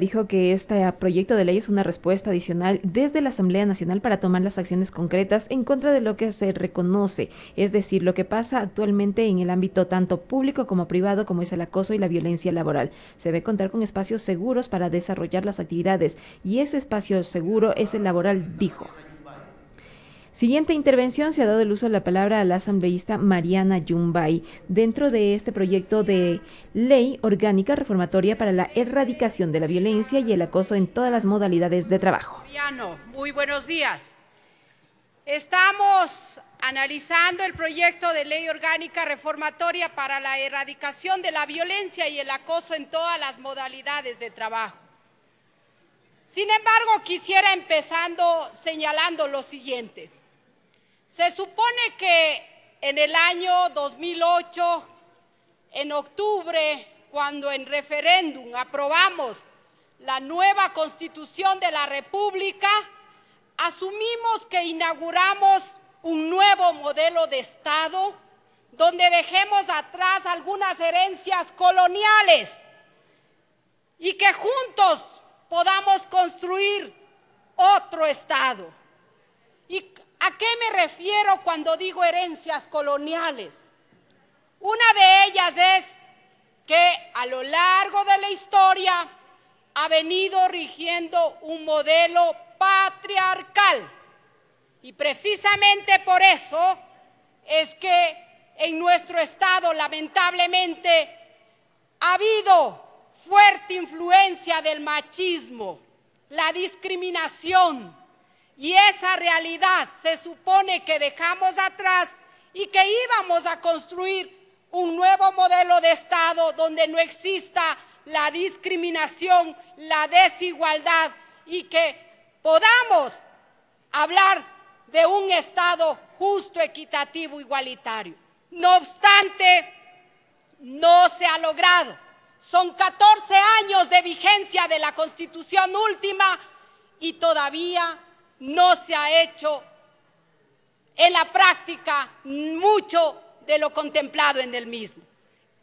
dijo que este proyecto de ley es una respuesta adicional desde la Asamblea Nacional para tomar las acciones concretas en contra de lo que se reconoce, es decir, lo que pasa actualmente en el ámbito tanto público como privado, como es el acoso y la violencia laboral. Se ve contar con espacios seguros para desarrollar las actividades y ese espacio seguro es el laboral, dijo. Siguiente intervención se ha dado el uso de la palabra a la asambleísta Mariana Yumbay dentro de este proyecto de ley orgánica reformatoria para la erradicación de la violencia y el acoso en todas las modalidades de trabajo. Muy buenos días. Estamos analizando el proyecto de ley orgánica reformatoria para la erradicación de la violencia y el acoso en todas las modalidades de trabajo. Sin embargo, quisiera empezando señalando lo siguiente. Se supone que en el año 2008, en octubre, cuando en referéndum aprobamos la nueva constitución de la República, asumimos que inauguramos un nuevo modelo de Estado donde dejemos atrás algunas herencias coloniales y que juntos podamos construir otro Estado. ¿A qué me refiero cuando digo herencias coloniales? Una de ellas es que a lo largo de la historia ha venido rigiendo un modelo patriarcal. Y precisamente por eso es que en nuestro Estado lamentablemente ha habido fuerte influencia del machismo, la discriminación, y esa realidad se supone que dejamos atrás y que íbamos a construir un nuevo modelo de Estado donde no exista la discriminación, la desigualdad y que podamos hablar de un Estado justo, equitativo, igualitario. No obstante, no se ha logrado. Son 14 años de vigencia de la Constitución última y todavía no se ha hecho en la práctica mucho de lo contemplado en el mismo.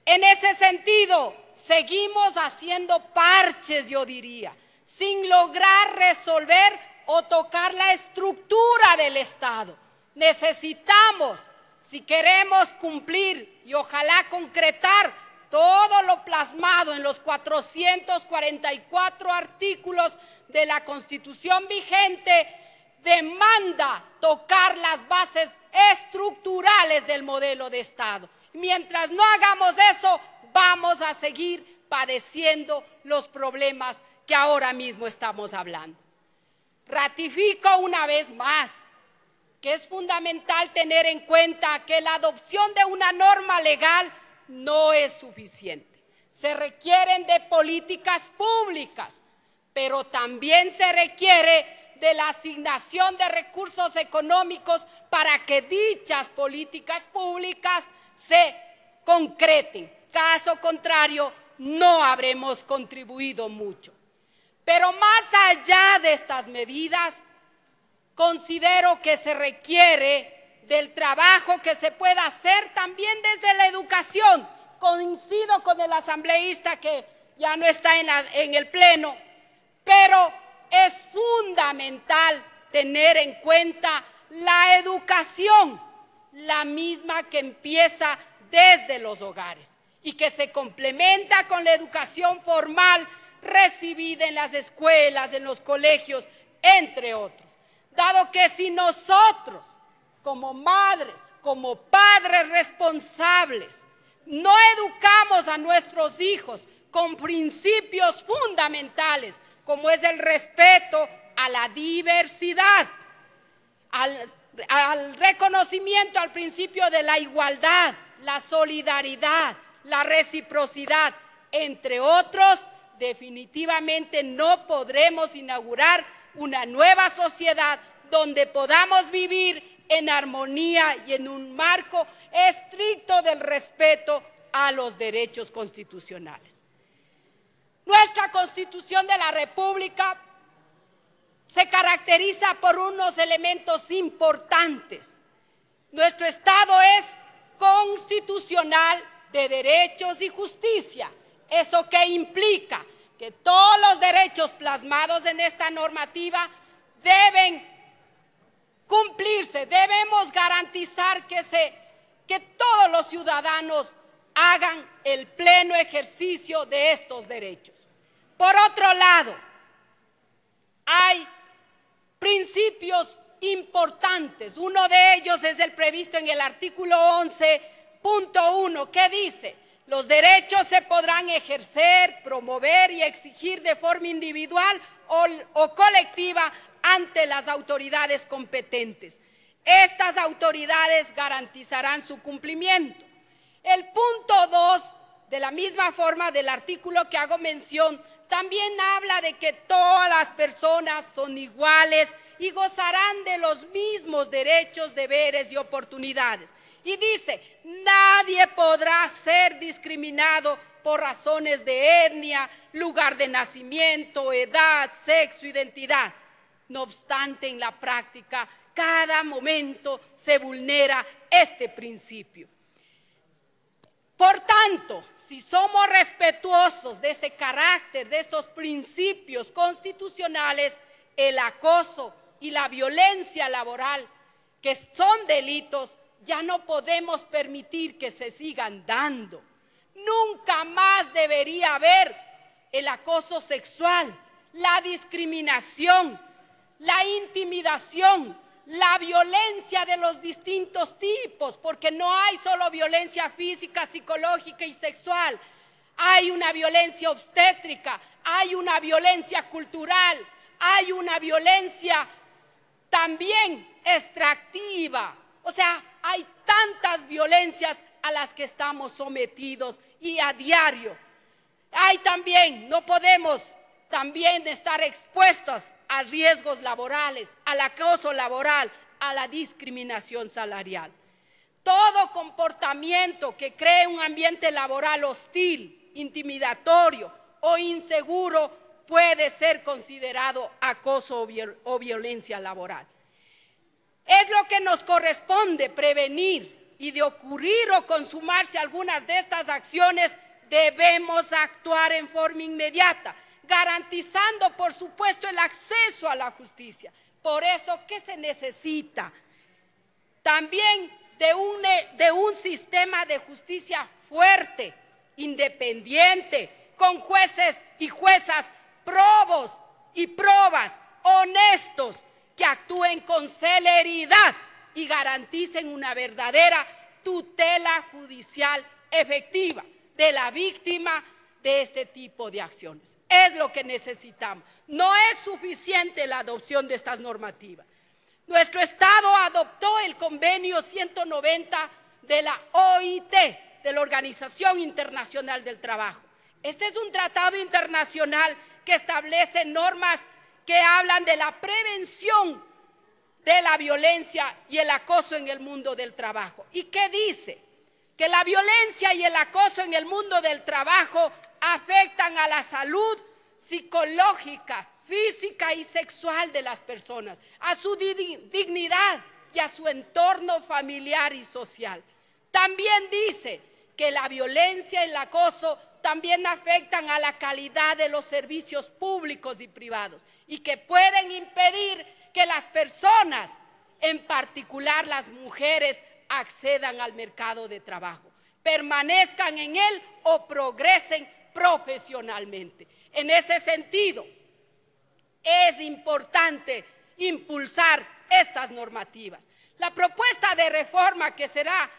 En ese sentido, seguimos haciendo parches, yo diría, sin lograr resolver o tocar la estructura del Estado. Necesitamos, si queremos cumplir y ojalá concretar todo lo plasmado en los 444 artículos de la Constitución vigente, demanda tocar las bases estructurales del modelo de Estado. Mientras no hagamos eso, vamos a seguir padeciendo los problemas que ahora mismo estamos hablando. Ratifico una vez más que es fundamental tener en cuenta que la adopción de una norma legal no es suficiente. Se requieren de políticas públicas, pero también se requiere de la asignación de recursos económicos para que dichas políticas públicas se concreten. Caso contrario, no habremos contribuido mucho. Pero más allá de estas medidas, considero que se requiere del trabajo que se pueda hacer también desde la educación. Coincido con el asambleísta que ya no está en, en el Pleno, pero es fundamental tener en cuenta la educación, la misma que empieza desde los hogares y que se complementa con la educación formal recibida en las escuelas, en los colegios, entre otros. Dado que si nosotros, como madres, como padres responsables, no educamos a nuestros hijos con principios fundamentales como es el respeto a la diversidad, al, reconocimiento al principio de la igualdad, la solidaridad, la reciprocidad, entre otros, definitivamente no podremos inaugurar una nueva sociedad donde podamos vivir en armonía y en un marco estricto del respeto a los derechos constitucionales. Nuestra constitución de la República se caracteriza por unos elementos importantes. Nuestro Estado es constitucional de derechos y justicia. ¿Eso que implica? Que todos los derechos plasmados en esta normativa deben cumplirse, debemos garantizar que, se, que todos los ciudadanos hagan el pleno ejercicio de estos derechos. Por otro lado, hay principios importantes. Uno de ellos es el previsto en el artículo 11.1 que dice, los derechos se podrán ejercer, promover y exigir de forma individual o, colectiva ante las autoridades competentes. Estas autoridades garantizarán su cumplimiento. El punto 2, de la misma forma del artículo que hago mención, también habla de que todas las personas son iguales y gozarán de los mismos derechos, deberes y oportunidades. Y dice, nadie podrá ser discriminado por razones de etnia, lugar de nacimiento, edad, sexo, identidad. No obstante, en la práctica, cada momento se vulnera este principio. Por tanto, si somos respetuosos de ese carácter, de estos principios constitucionales, el acoso y la violencia laboral, que son delitos, ya no podemos permitir que se sigan dando. Nunca más debería haber el acoso sexual, la discriminación, la intimidación, la violencia de los distintos tipos, porque no hay solo violencia física, psicológica y sexual. Hay una violencia obstétrica, hay una violencia cultural, hay una violencia también extractiva. O sea, hay tantas violencias a las que estamos sometidos y a diario. Hay también, no podemos también estar expuestos a riesgos laborales, al acoso laboral, a la discriminación salarial. Todo comportamiento que cree un ambiente laboral hostil, intimidatorio o inseguro puede ser considerado acoso o, violencia laboral. Es lo que nos corresponde prevenir y de ocurrir o consumarse algunas de estas acciones, debemos actuar en forma inmediata garantizando, por supuesto, el acceso a la justicia. Por eso, ¿qué se necesita? También eh, de un, sistema de justicia fuerte, independiente, con jueces y juezas probos y probas, honestos, que actúen con celeridad y garanticen una verdadera tutela judicial efectiva de la víctima de este tipo de acciones. Es lo que necesitamos. No es suficiente la adopción de estas normativas. Nuestro Estado adoptó el convenio 190 de la OIT, de la Organización Internacional del Trabajo. Este es un tratado internacional que establece normas que hablan de la prevención de la violencia y el acoso en el mundo del trabajo. ¿Y qué dice? Que la violencia y el acoso en el mundo del trabajo afectan a la salud psicológica, física y sexual de las personas, a su dignidad y a su entorno familiar y social. También dice que la violencia y el acoso también afectan a la calidad de los servicios públicos y privados y que pueden impedir que las personas, en particular las mujeres, accedan al mercado de trabajo, permanezcan en él o progresen profesionalmente. En ese sentido, es importante impulsar estas normativas. La propuesta de reforma que será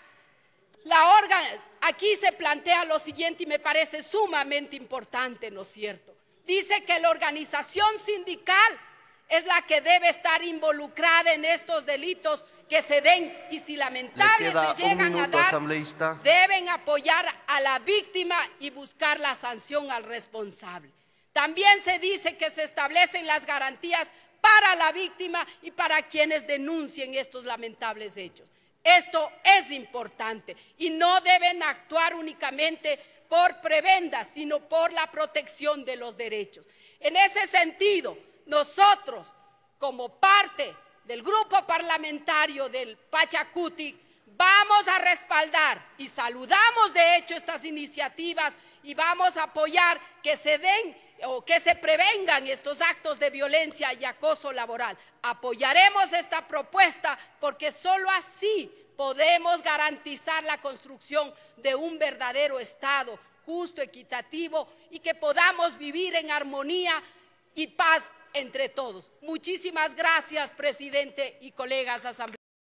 la aquí se plantea lo siguiente y me parece sumamente importante, ¿no es cierto? Dice que la organización sindical es la que debe estar involucrada en estos delitos que se den y si lamentables se llegan a dar, deben apoyar a la víctima y buscar la sanción al responsable. También se dice que se establecen las garantías para la víctima y para quienes denuncien estos lamentables hechos. Esto es importante y no deben actuar únicamente por prebenda, sino por la protección de los derechos. En ese sentido, nosotros, como parte del grupo parlamentario del Pachacuti, vamos a respaldar y saludamos de hecho estas iniciativas y vamos a apoyar que se den o que se prevengan estos actos de violencia y acoso laboral. Apoyaremos esta propuesta porque sólo así podemos garantizar la construcción de un verdadero Estado justo, equitativo y que podamos vivir en armonía y paz entre todos. Muchísimas gracias, presidente y colegas asamblea.